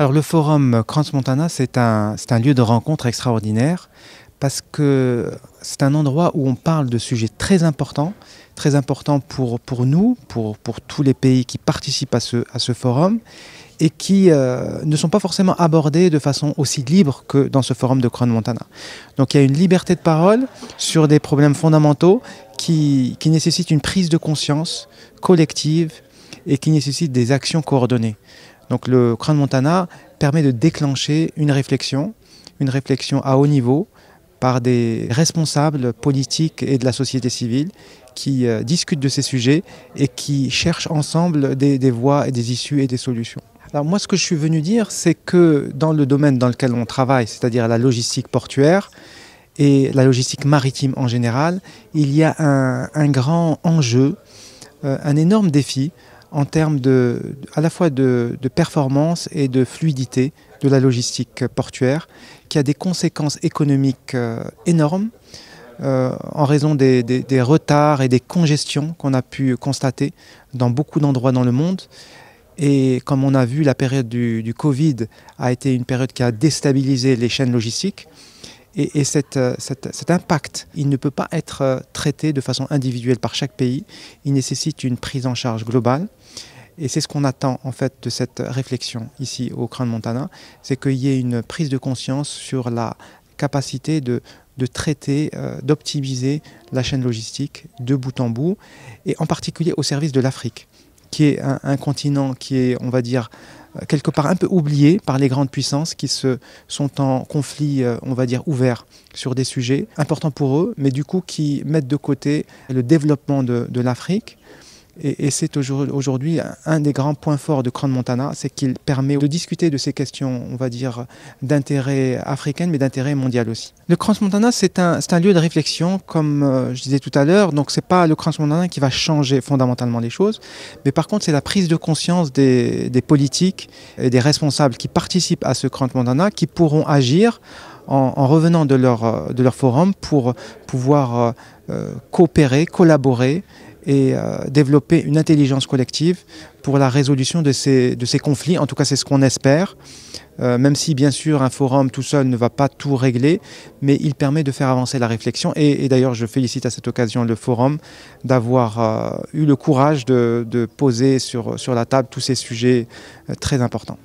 Alors le forum Crans-Montana, c'est un, lieu de rencontre extraordinaire parce que c'est un endroit où on parle de sujets très importants, très importants pour, pour nous, pour, pour tous les pays qui participent à ce, à ce forum et qui euh, ne sont pas forcément abordés de façon aussi libre que dans ce forum de Crans Montana. Donc il y a une liberté de parole sur des problèmes fondamentaux qui, qui nécessitent une prise de conscience collective et qui nécessitent des actions coordonnées. Donc le crâne Montana permet de déclencher une réflexion, une réflexion à haut niveau par des responsables politiques et de la société civile qui euh, discutent de ces sujets et qui cherchent ensemble des, voies et des issues et des solutions. Alors moi ce que je suis venu dire c'est que dans le domaine dans lequel on travaille, c'est-à-dire la logistique portuaire, et la logistique maritime en général, il y a un, grand enjeu, euh, un énorme défi en termes de, à la fois de, performance et de fluidité de la logistique portuaire, qui a des conséquences économiques euh, énormes euh, en raison des, retards et des congestions qu'on a pu constater dans beaucoup d'endroits dans le monde. Et comme on a vu, la période du Covid a été une période qui a déstabilisé les chaînes logistiques. Et, euh, cet impact, il ne peut pas être euh, traité de façon individuelle par chaque pays. Il nécessite une prise en charge globale. Et c'est ce qu'on attend en fait de cette réflexion ici au de Montana, c'est qu'il y ait une prise de conscience sur la capacité de, traiter, euh, d'optimiser la chaîne logistique de bout en bout, et en particulier au service de l'Afrique, qui est un, continent qui est, on va dire, euh, quelque part un peu oublié par les grandes puissances qui se sont en conflit, euh, on va dire, ouvert sur des sujets importants pour eux, mais du coup qui mettent de côté le développement de l'Afrique. Et, c'est aujourd'hui un des grands points forts de crans Montana, c'est qu'il permet de discuter de ces questions, on va dire, d'intérêt africain, mais d'intérêt mondial aussi. Le Crans Montana, c'est un, lieu de réflexion, comme euh, je disais tout à l'heure. Donc, c'est pas le Crans Montana qui va changer fondamentalement les choses, mais par contre, c'est la prise de conscience des, politiques et des responsables qui participent à ce Crans Montana, qui pourront agir en, revenant de leur, euh, de leur forum pour pouvoir euh, euh, coopérer, collaborer et euh, développer une intelligence collective pour la résolution de ces, de conflits. En tout cas, c'est ce qu'on espère, euh, même si bien sûr un forum tout seul ne va pas tout régler, mais il permet de faire avancer la réflexion. Et, d'ailleurs, je félicite à cette occasion le forum d'avoir eu le courage de, de poser sur, la table tous ces sujets très importants.